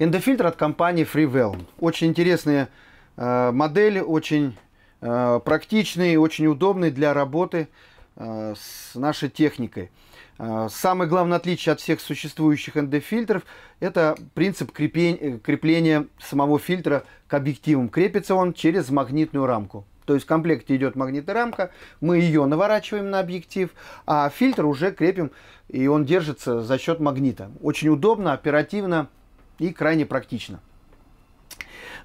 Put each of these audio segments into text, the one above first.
Эндофильтр от компании FreeVelm. Очень интересные э, модели, очень э, практичные, очень удобные для работы э, с нашей техникой. Э, самое главное отличие от всех существующих ND-фильтров – это принцип крепень, э, крепления самого фильтра к объективам. Крепится он через магнитную рамку. То есть в комплекте идет магнитная рамка, мы ее наворачиваем на объектив, а фильтр уже крепим, и он держится за счет магнита. Очень удобно, оперативно и крайне практично.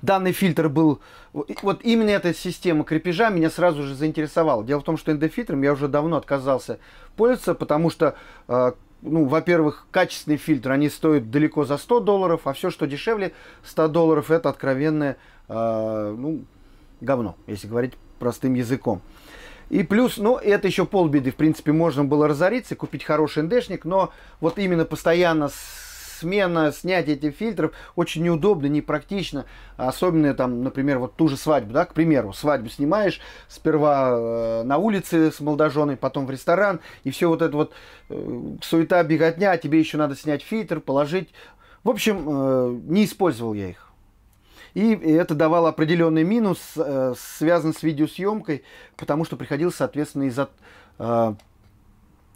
Данный фильтр был... Вот именно эта система крепежа меня сразу же заинтересовала. Дело в том, что nd я уже давно отказался пользоваться, потому что, э, ну, во-первых, качественный фильтр, они стоят далеко за 100 долларов, а все, что дешевле 100 долларов, это откровенное, э, ну, говно, если говорить простым языком. И плюс, ну, это еще полбеды. В принципе, можно было разориться, купить хороший НДшник, но вот именно постоянно с смена, снять эти фильтров очень неудобно, непрактично. Особенно там, например, вот ту же свадьбу, да, к примеру, свадьбу снимаешь сперва э, на улице с молодоженой, потом в ресторан, и все вот это вот э, суета, беготня, а тебе еще надо снять фильтр, положить. В общем, э, не использовал я их. И это давало определенный минус, связан с видеосъемкой, потому что приходилось, соответственно, из-за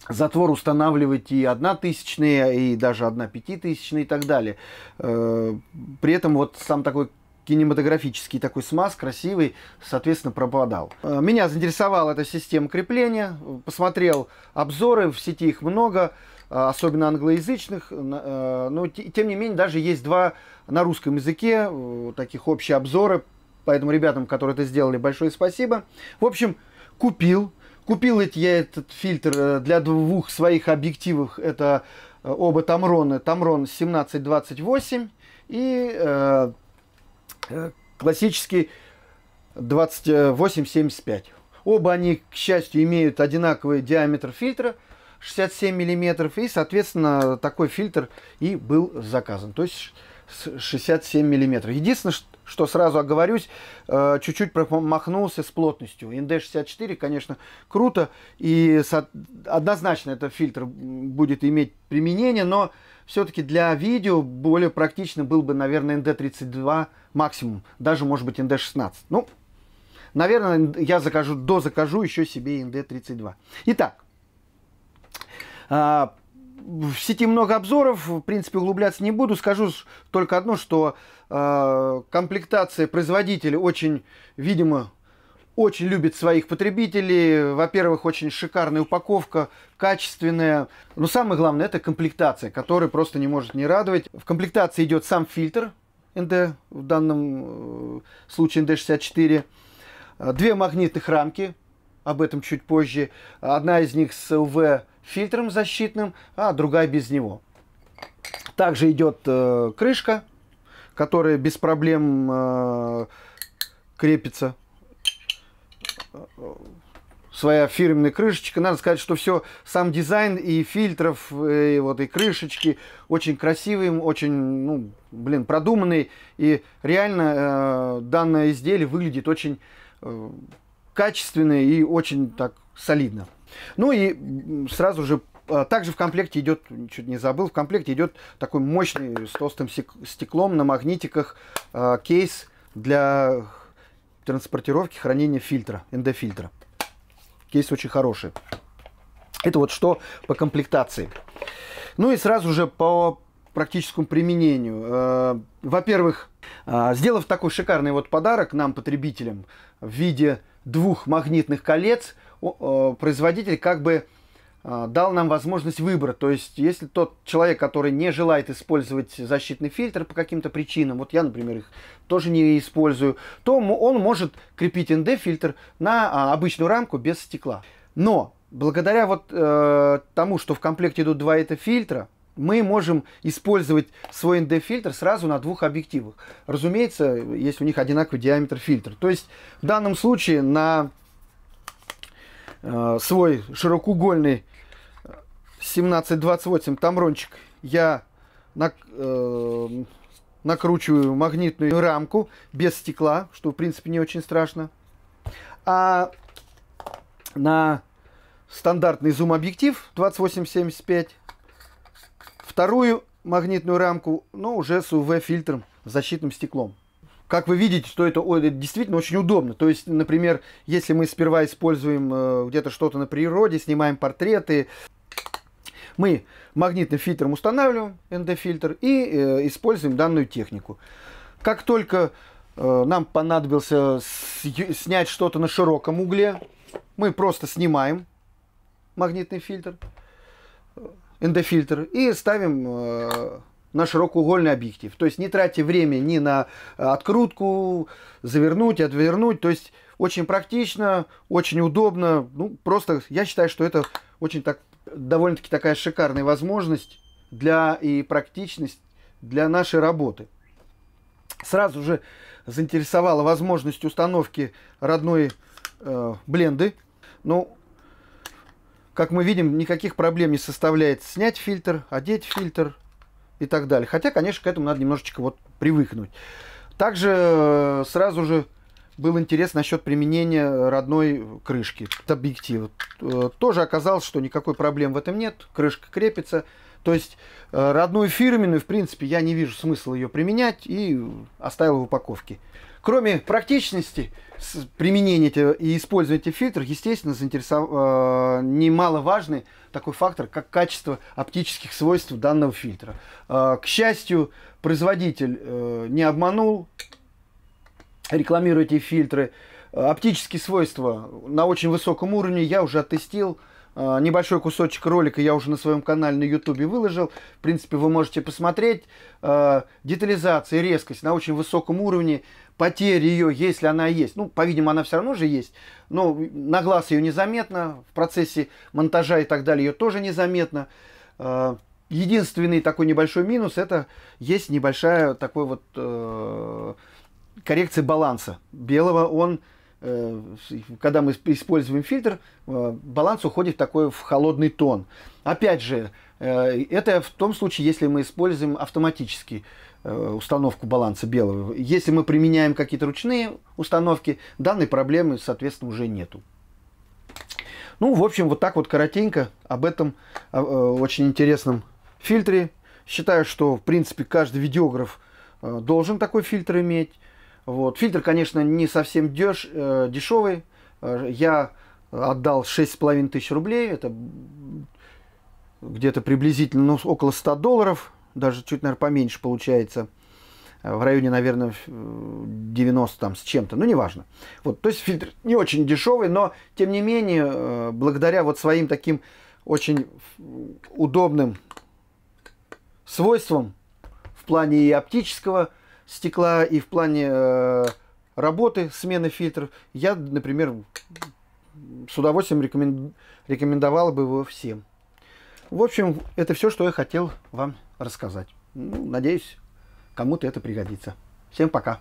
затвор устанавливать и одна тысячная, и даже одна пятитысячная и так далее. Э, при этом вот сам такой кинематографический такой смаз, красивый, соответственно, пропадал. Э, меня заинтересовала эта система крепления, посмотрел обзоры, в сети их много, э, особенно англоязычных, но тем не менее даже есть два на русском языке, таких общие обзоры, поэтому ребятам, которые это сделали, большое спасибо. В общем, купил, Купил ведь я этот фильтр э, для двух своих объективов. Это э, оба Тамрона. Тамрон 28 и э, э классический 75 Оба они, к счастью, имеют одинаковый диаметр фильтра 67 миллиметров, И, соответственно, такой фильтр и был заказан. То есть 67 миллиметров. Единственное, что что сразу оговорюсь, э, чуть-чуть промахнулся с плотностью. ND64, конечно, круто, и однозначно этот фильтр будет иметь применение, но все-таки для видео более практично был бы, наверное, ND32 максимум, даже, может быть, ND16. Ну, наверное, я закажу, дозакажу еще себе ND32. Итак, а, в сети много обзоров, в принципе, углубляться не буду. Скажу только одно, что Э, комплектация производителя очень, видимо, очень любит своих потребителей. Во-первых, очень шикарная упаковка, качественная. Но самое главное, это комплектация, которая просто не может не радовать. В комплектации идет сам фильтр ND, в данном э, случае ND64. Э, две магнитных рамки, об этом чуть позже. Одна из них с UV-фильтром защитным, а другая без него. Также идет крышка которая без проблем э, крепится. Своя фирменная крышечка. Надо сказать, что все, сам дизайн и фильтров, и, вот, и крышечки очень красивый, очень, ну, блин, продуманный. И реально э, данное изделие выглядит очень э, качественно и очень так солидно. Ну и сразу же а, также в комплекте идет, чуть не забыл, в комплекте идет такой мощный с толстым стеклом на магнитиках а, кейс для транспортировки, хранения фильтра, nd Кейс очень хороший. Это вот что по комплектации. Ну и сразу же по практическому применению. А, во-первых, сделав такой шикарный вот подарок нам, потребителям, в виде двух магнитных колец, производитель как бы а, дал нам возможность выбора. То есть, если тот человек, который не желает использовать защитный фильтр по каким-то причинам, вот я, например, их тоже не использую, то он может крепить ND-фильтр на а, обычную рамку без стекла. Но благодаря вот э, тому, что в комплекте идут два это фильтра, мы можем использовать свой ND-фильтр сразу на двух объективах. Разумеется, если у них одинаковый диаметр фильтра. То есть в данном случае на э, свой широкоугольный 1728 тамрончик я на, э, эм, накручиваю магнитную рамку без стекла, что в принципе не очень страшно. А на стандартный зум-объектив 2875 вторую магнитную рамку, но ну, уже с UV-фильтром, защитным стеклом. Как вы видите, что это, это действительно очень удобно. То есть, например, если мы сперва используем э, где-то что-то на природе, снимаем портреты, мы магнитным фильтром устанавливаем эндофильтр и э, используем данную технику. Как только э, нам понадобился снять что-то на широком угле, мы просто снимаем магнитный фильтр, э, эндофильтр и ставим э, на широкоугольный объектив. То есть не тратьте время ни на открутку, завернуть, отвернуть. То есть очень практично, очень удобно. Ну, просто я считаю, что это очень так довольно-таки такая шикарная возможность для и практичность для нашей работы. Сразу же заинтересовала возможность установки родной э, бленды. Ну, как мы видим, никаких проблем не составляет снять фильтр, одеть фильтр и так далее. Хотя, конечно, к этому надо немножечко вот привыкнуть. Также э, сразу же был интерес насчет применения родной крышки от объектива. Э, тоже оказалось, что никакой проблем в этом нет, крышка крепится. То есть э, родную фирменную, в принципе, я не вижу смысла ее применять и оставил в упаковке. Кроме практичности применения и использования этих фильтров, естественно, заинтересов... Э, немаловажный такой фактор, как качество оптических свойств данного фильтра. К счастью, производитель не обманул, рекламирую эти фильтры. Э, оптические свойства на очень высоком уровне я уже оттестил. Э, небольшой кусочек ролика я уже на своем канале на YouTube выложил. В принципе, вы можете посмотреть. Э, детализация, резкость на очень высоком уровне. потери ее, если она есть. Ну, по-видимому, она все равно же есть. Но на глаз ее незаметно. В процессе монтажа и так далее ее тоже незаметно. Единственный такой небольшой минус это есть небольшая такой вот коррекции баланса белого. Он, э, когда мы используем фильтр, э, баланс уходит в такой в холодный тон. Опять же, э, это в том случае, если мы используем автоматический установку баланса белого. Если мы применяем какие-то ручные установки, данной проблемы, соответственно, уже нету. Ну, в общем, вот так вот коротенько об этом очень интересном фильтре. Считаю, что, в принципе, каждый видеограф должен такой фильтр иметь. Вот. Фильтр, конечно, не совсем деш э, дешевый. Э, я отдал 6,5 тысяч рублей. Это где-то приблизительно ну, около 100 долларов. Даже чуть, наверное, поменьше получается. Э, в районе, наверное, 90 там с чем-то. Ну, неважно. Вот. То есть фильтр не очень дешевый, но, тем не менее, э, благодаря вот своим таким очень удобным свойствам в плане и оптического стекла и в плане э, работы смены фильтров, я, например, с удовольствием рекомен... рекомендовал бы его всем. В общем, это все, что я хотел вам рассказать. Ну, надеюсь, кому-то это пригодится. Всем пока!